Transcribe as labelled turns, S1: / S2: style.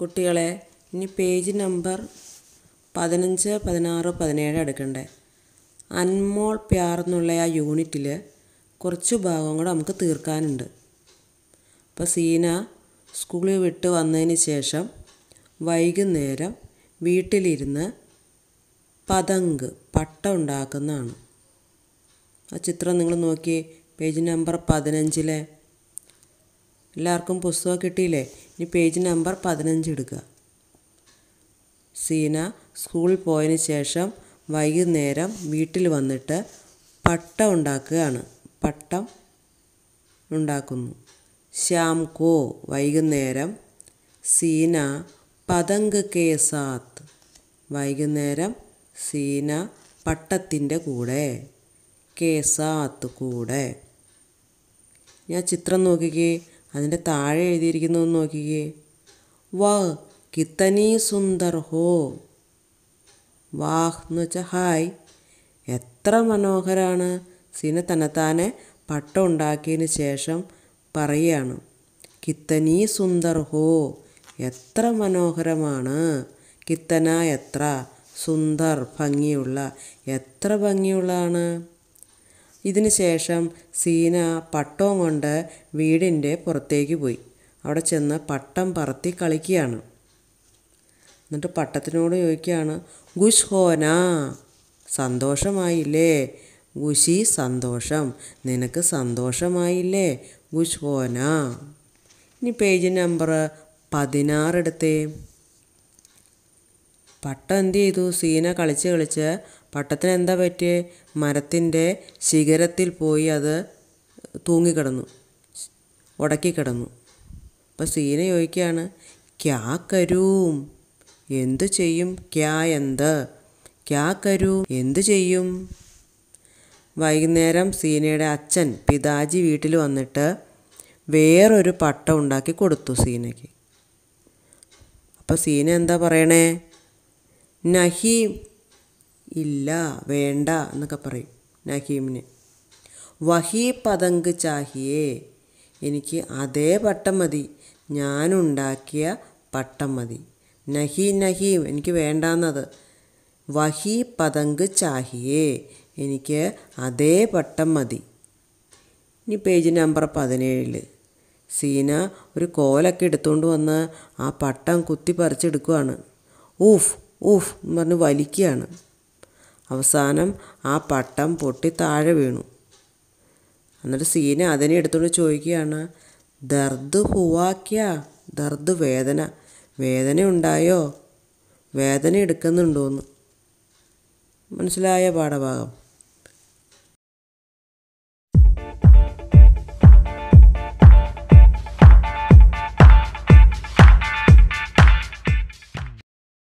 S1: കുട്ടികളെ ഇനി page number പതിനഞ്ച് പതിനാറ് പതിനേഴ് എടുക്കണ്ടേ അൻമോൾ പ്യാർ എന്നുള്ള ആ യൂണിറ്റിൽ കുറച്ച് ഭാഗം കൂടെ നമുക്ക് തീർക്കാനുണ്ട് അപ്പോൾ സീന സ്കൂളിൽ വിട്ട് വന്നതിന് ശേഷം വൈകുന്നേരം വീട്ടിലിരുന്ന് പതങ്ക് പട്ട ഉണ്ടാക്കുന്നതാണ് ആ ചിത്രം നിങ്ങൾ നോക്കി പേജ് നമ്പർ പതിനഞ്ചിലെ എല്ലാവർക്കും പുസ്തകം കിട്ടിയില്ലേ ഇനി പേജ് നമ്പർ പതിനഞ്ച് എടുക്കുക സീന സ്കൂളിൽ പോയതിന് ശേഷം വൈകുന്നേരം വീട്ടിൽ വന്നിട്ട് പട്ടം ഉണ്ടാക്കുകയാണ് പട്ടം ഉണ്ടാക്കുന്നു ശ്യാം കോ വൈകുന്നേരം സീന പതങ്ക് കെ സാത്ത് വൈകുന്നേരം സീന പട്ടത്തിൻ്റെ കൂടെ കേസാത്ത് കൂടെ ഞാൻ ചിത്രം നോക്കിക്കേ അതിൻ്റെ താഴെ എഴുതിയിരിക്കുന്നതെന്ന് നോക്കിക്കേ വാഹ് കിത്തനീ സുന്ദർ ഹോ വാഹ് എന്ന് വെച്ചാൽ ഹായ് എത്ര മനോഹരാണ് സീന തന്നെത്താനെ പട്ടം ഉണ്ടാക്കിയതിന് ശേഷം പറയുകയാണ് കിത്തനീ സുന്ദർ ഹോ എത്ര മനോഹരമാണ് കിത്തന എത്ര സുന്ദർ ഭംഗിയുള്ള എത്ര ഭംഗിയുള്ളതാണ് ഇതിന് ശേഷം സീന പട്ടവും കൊണ്ട് വീടിൻ്റെ പുറത്തേക്ക് പോയി അവിടെ ചെന്ന് പട്ടം പറത്തി കളിക്കുകയാണ് എന്നിട്ട് പട്ടത്തിനോട് ചോദിക്കുകയാണ് ഗുഷ് ഹോന സന്തോഷമായില്ലേ ഗുഷി സന്തോഷം നിനക്ക് സന്തോഷമായില്ലേ ഗുഷ് ഹോന ഇനി പേജ് നമ്പർ പതിനാറെടുത്തേ പട്ടം എന്ത് ചെയ്തു സീന കളിച്ച് കളിച്ച് പട്ടത്തിന് എന്താ പറ്റിയേ മരത്തിൻ്റെ ശിഖരത്തിൽ പോയി അത് തൂങ്ങിക്കിടന്നു ഉടക്കിക്കിടന്നു അപ്പോൾ സീന ചോദിക്കുകയാണ് ക്യാ കരൂം എന്തു ചെയ്യും ക്യാ എന്ത് ക്യാ കരൂ എന്ത് ചെയ്യും വൈകുന്നേരം സീനയുടെ അച്ഛൻ പിതാജി വീട്ടിൽ വന്നിട്ട് വേറൊരു പട്ട ഉണ്ടാക്കി കൊടുത്തു സീനയ്ക്ക് അപ്പോൾ സീന എന്താ പറയണേ നഹി ഇല്ല വേണ്ട എന്നൊക്കെ പറയും നഹീമിന് വഹി പതങ്ക് ചാഹിയേ എനിക്ക് അതേ പട്ടം മതി ഞാനുണ്ടാക്കിയ പട്ടം മതി നഹി നഹീം എനിക്ക് വേണ്ടാന്നത് വഹി പതങ്ക് ചാഹിയേ എനിക്ക് അതേ പട്ടം മതി ഇനി പേജ് നമ്പർ പതിനേഴിൽ സീന ഒരു കോലൊക്കെ എടുത്തുകൊണ്ട് വന്ന് ആ പട്ടം കുത്തി പറിച്ചെടുക്കുകയാണ് ഊഫ് ഊഫ് എന്ന് പറഞ്ഞ് വലിക്കുകയാണ് അവസാനം ആ പട്ടം പൊട്ടി താഴെ വീണു എന്നിട്ട് സീന അതിനെ എടുത്തുകൊണ്ട് ചോദിക്കുകയാണ് ദർദ് ഹുവാക്യ ദർദ് വേദന വേദന ഉണ്ടായോ വേദന എടുക്കുന്നുണ്ടോയെന്ന് മനസ്സിലായ പാഠഭാഗം